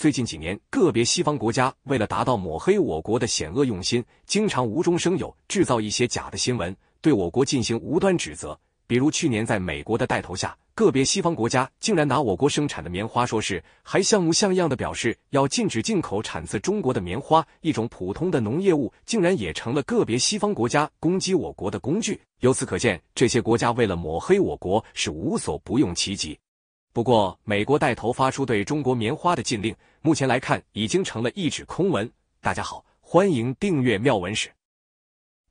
最近几年，个别西方国家为了达到抹黑我国的险恶用心，经常无中生有制造一些假的新闻，对我国进行无端指责。比如去年，在美国的带头下，个别西方国家竟然拿我国生产的棉花说事，还像模像样的表示要禁止进口产自中国的棉花。一种普通的农业物，竟然也成了个别西方国家攻击我国的工具。由此可见，这些国家为了抹黑我国，是无所不用其极。不过，美国带头发出对中国棉花的禁令，目前来看已经成了一纸空文。大家好，欢迎订阅《妙文史》。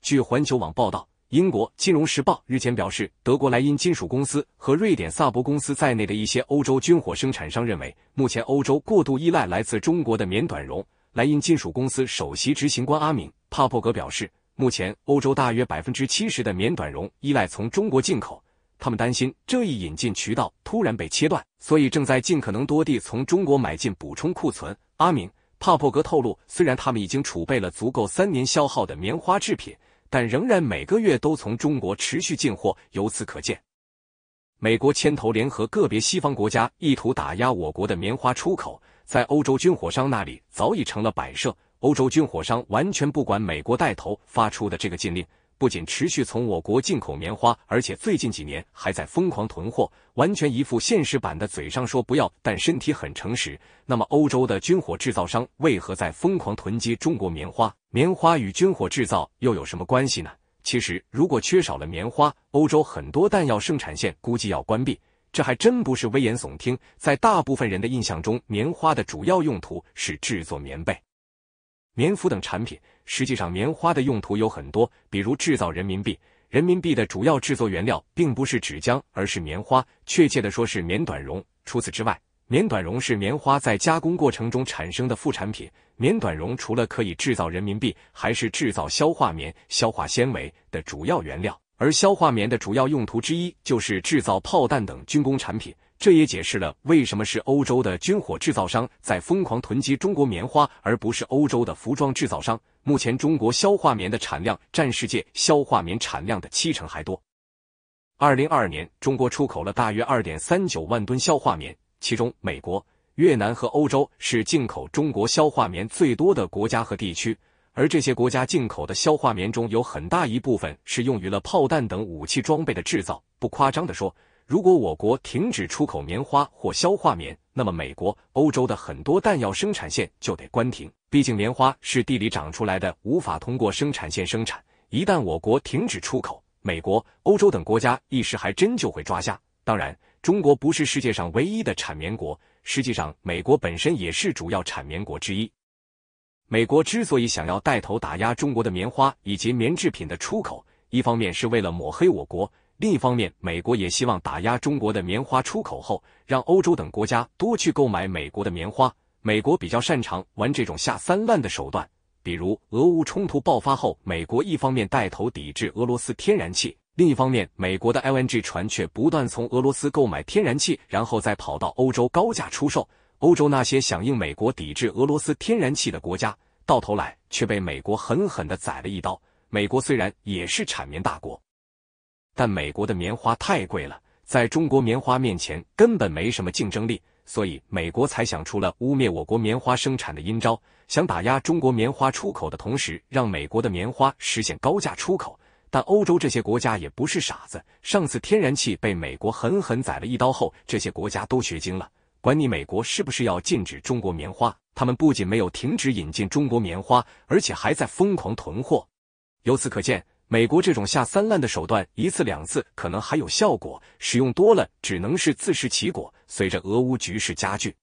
据环球网报道，英国《金融时报》日前表示，德国莱茵金属公司和瑞典萨博公司在内的一些欧洲军火生产商认为，目前欧洲过度依赖来自中国的棉短绒。莱茵金属公司首席执行官阿明·帕珀格表示，目前欧洲大约百分之七十的棉短绒依赖从中国进口。他们担心这一引进渠道突然被切断，所以正在尽可能多地从中国买进补充库存。阿明·帕珀格透露，虽然他们已经储备了足够三年消耗的棉花制品，但仍然每个月都从中国持续进货。由此可见，美国牵头联合个别西方国家意图打压我国的棉花出口，在欧洲军火商那里早已成了摆设。欧洲军火商完全不管美国带头发出的这个禁令。不仅持续从我国进口棉花，而且最近几年还在疯狂囤货，完全一副现实版的嘴上说不要，但身体很诚实。那么，欧洲的军火制造商为何在疯狂囤积中国棉花？棉花与军火制造又有什么关系呢？其实，如果缺少了棉花，欧洲很多弹药生产线估计要关闭。这还真不是危言耸听。在大部分人的印象中，棉花的主要用途是制作棉被。棉服等产品，实际上棉花的用途有很多，比如制造人民币。人民币的主要制作原料并不是纸浆，而是棉花，确切的说是棉短绒。除此之外，棉短绒是棉花在加工过程中产生的副产品。棉短绒除了可以制造人民币，还是制造消化棉、消化纤维的主要原料。而消化棉的主要用途之一就是制造炮弹等军工产品。这也解释了为什么是欧洲的军火制造商在疯狂囤积中国棉花，而不是欧洲的服装制造商。目前，中国消化棉的产量占世界消化棉产量的七成还多。二零二二年，中国出口了大约二点三九万吨消化棉，其中美国、越南和欧洲是进口中国消化棉最多的国家和地区。而这些国家进口的消化棉中有很大一部分是用于了炮弹等武器装备的制造。不夸张地说。如果我国停止出口棉花或消化棉，那么美国、欧洲的很多弹药生产线就得关停。毕竟棉花是地里长出来的，无法通过生产线生产。一旦我国停止出口，美国、欧洲等国家一时还真就会抓瞎。当然，中国不是世界上唯一的产棉国，实际上美国本身也是主要产棉国之一。美国之所以想要带头打压中国的棉花以及棉制品的出口，一方面是为了抹黑我国。另一方面，美国也希望打压中国的棉花出口后，让欧洲等国家多去购买美国的棉花。美国比较擅长玩这种下三滥的手段，比如俄乌冲突爆发后，美国一方面带头抵制俄罗斯天然气，另一方面，美国的 LNG 船却不断从俄罗斯购买天然气，然后再跑到欧洲高价出售。欧洲那些响应美国抵制俄罗斯天然气的国家，到头来却被美国狠狠的宰了一刀。美国虽然也是产棉大国。但美国的棉花太贵了，在中国棉花面前根本没什么竞争力，所以美国才想出了污蔑我国棉花生产的阴招，想打压中国棉花出口的同时，让美国的棉花实现高价出口。但欧洲这些国家也不是傻子，上次天然气被美国狠狠宰了一刀后，这些国家都学精了，管你美国是不是要禁止中国棉花，他们不仅没有停止引进中国棉花，而且还在疯狂囤货。由此可见。美国这种下三滥的手段，一次两次可能还有效果，使用多了只能是自食其果。随着俄乌局势加剧，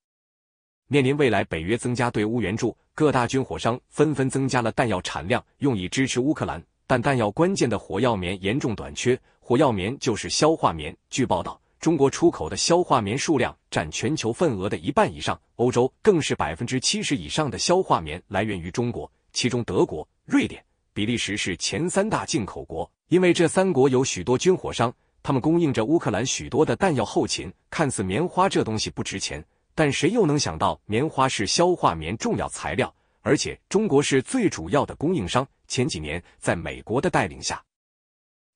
面临未来北约增加对乌援助，各大军火商纷纷增加了弹药产量，用以支持乌克兰。但弹药关键的火药棉严重短缺，火药棉就是硝化棉。据报道，中国出口的硝化棉数量占全球份额的一半以上，欧洲更是百分之七十以上的硝化棉来源于中国，其中德国、瑞典。比利时是前三大进口国，因为这三国有许多军火商，他们供应着乌克兰许多的弹药后勤。看似棉花这东西不值钱，但谁又能想到棉花是消化棉重要材料，而且中国是最主要的供应商。前几年，在美国的带领下，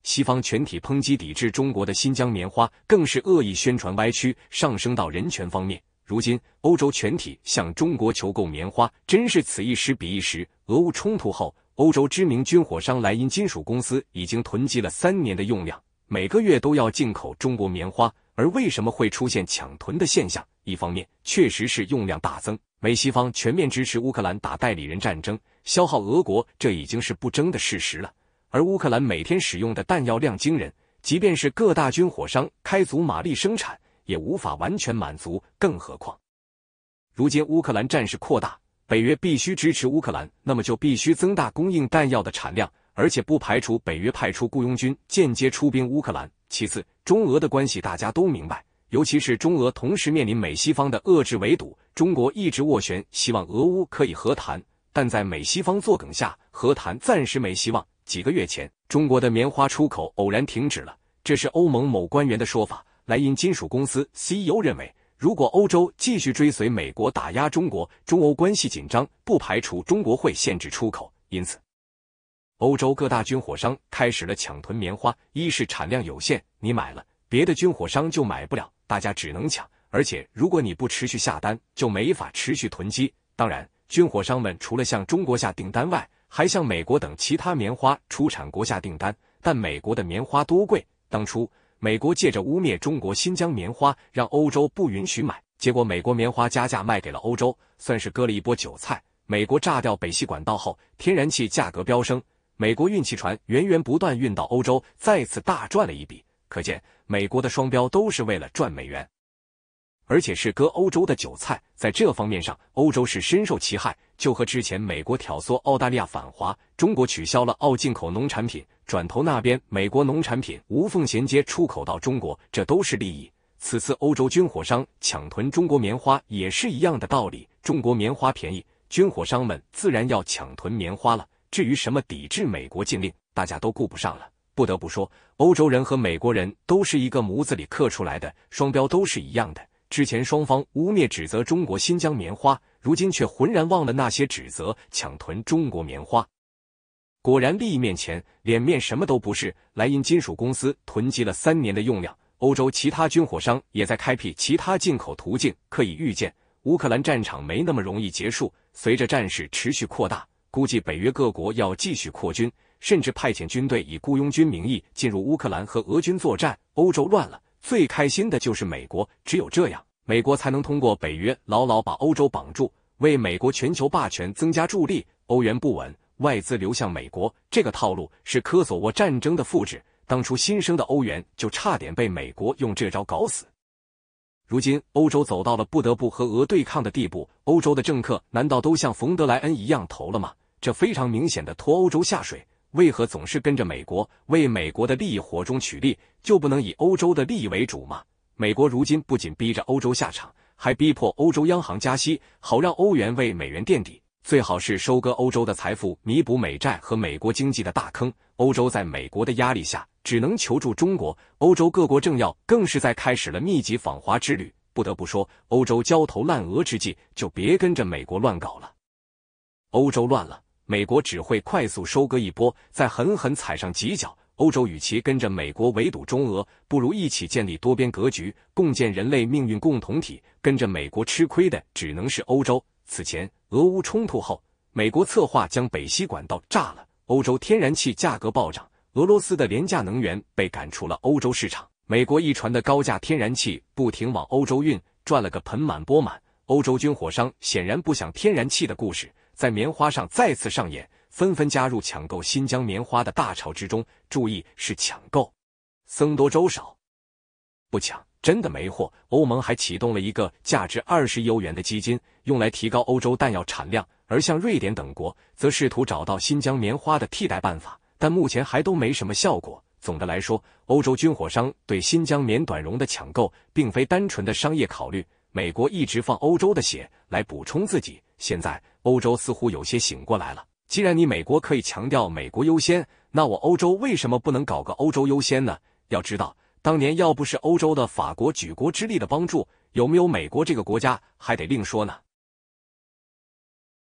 西方全体抨击抵制中国的新疆棉花，更是恶意宣传歪曲，上升到人权方面。如今，欧洲全体向中国求购棉花，真是此一时彼一时。俄乌冲突后。欧洲知名军火商莱茵金属公司已经囤积了三年的用量，每个月都要进口中国棉花。而为什么会出现抢囤的现象？一方面确实是用量大增，美西方全面支持乌克兰打代理人战争，消耗俄国，这已经是不争的事实了。而乌克兰每天使用的弹药量惊人，即便是各大军火商开足马力生产，也无法完全满足。更何况，如今乌克兰战事扩大。北约必须支持乌克兰，那么就必须增大供应弹药的产量，而且不排除北约派出雇佣军间接出兵乌克兰。其次，中俄的关系大家都明白，尤其是中俄同时面临美西方的遏制围堵，中国一直斡旋，希望俄乌可以和谈，但在美西方作梗下，和谈暂时没希望。几个月前，中国的棉花出口偶然停止了，这是欧盟某官员的说法。莱茵金属公司 CEO 认为。如果欧洲继续追随美国打压中国，中欧关系紧张，不排除中国会限制出口。因此，欧洲各大军火商开始了抢囤棉花。一是产量有限，你买了，别的军火商就买不了，大家只能抢。而且，如果你不持续下单，就没法持续囤积。当然，军火商们除了向中国下订单外，还向美国等其他棉花出产国下订单。但美国的棉花多贵，当初。美国借着污蔑中国新疆棉花，让欧洲不允许买，结果美国棉花加价卖给了欧洲，算是割了一波韭菜。美国炸掉北溪管道后，天然气价格飙升，美国运气船源源不断运到欧洲，再次大赚了一笔。可见，美国的双标都是为了赚美元，而且是割欧洲的韭菜。在这方面上，欧洲是深受其害。就和之前美国挑唆澳大利亚反华，中国取消了澳进口农产品。转头那边，美国农产品无缝衔接出口到中国，这都是利益。此次欧洲军火商抢囤中国棉花也是一样的道理，中国棉花便宜，军火商们自然要抢囤棉花了。至于什么抵制美国禁令，大家都顾不上了。不得不说，欧洲人和美国人都是一个模子里刻出来的，双标都是一样的。之前双方污蔑指责中国新疆棉花，如今却浑然忘了那些指责，抢囤中国棉花。果然，利益面前，脸面什么都不是。莱茵金属公司囤积了三年的用量，欧洲其他军火商也在开辟其他进口途径。可以预见，乌克兰战场没那么容易结束。随着战事持续扩大，估计北约各国要继续扩军，甚至派遣军队以雇佣军名义进入乌克兰和俄军作战。欧洲乱了，最开心的就是美国。只有这样，美国才能通过北约牢牢把欧洲绑住，为美国全球霸权增加助力。欧元不稳。外资流向美国，这个套路是科索沃战争的复制。当初新生的欧元就差点被美国用这招搞死。如今欧洲走到了不得不和俄对抗的地步，欧洲的政客难道都像冯德莱恩一样投了吗？这非常明显的拖欧洲下水。为何总是跟着美国，为美国的利益火中取栗，就不能以欧洲的利益为主吗？美国如今不仅逼着欧洲下场，还逼迫欧洲央行加息，好让欧元为美元垫底。最好是收割欧洲的财富，弥补美债和美国经济的大坑。欧洲在美国的压力下，只能求助中国。欧洲各国政要更是在开始了密集访华之旅。不得不说，欧洲焦头烂额之际，就别跟着美国乱搞了。欧洲乱了，美国只会快速收割一波，再狠狠踩上几脚。欧洲与其跟着美国围堵中俄，不如一起建立多边格局，共建人类命运共同体。跟着美国吃亏的，只能是欧洲。此前，俄乌冲突后，美国策划将北溪管道炸了，欧洲天然气价格暴涨，俄罗斯的廉价能源被赶出了欧洲市场，美国一船的高价天然气不停往欧洲运，赚了个盆满钵满。欧洲军火商显然不想天然气的故事在棉花上再次上演，纷纷加入抢购新疆棉花的大潮之中。注意是抢购，僧多粥少，不抢。真的没货。欧盟还启动了一个价值二十欧元的基金，用来提高欧洲弹药产量。而像瑞典等国，则试图找到新疆棉花的替代办法，但目前还都没什么效果。总的来说，欧洲军火商对新疆棉短绒的抢购，并非单纯的商业考虑。美国一直放欧洲的血来补充自己，现在欧洲似乎有些醒过来了。既然你美国可以强调美国优先，那我欧洲为什么不能搞个欧洲优先呢？要知道。当年要不是欧洲的法国举国之力的帮助，有没有美国这个国家还得另说呢。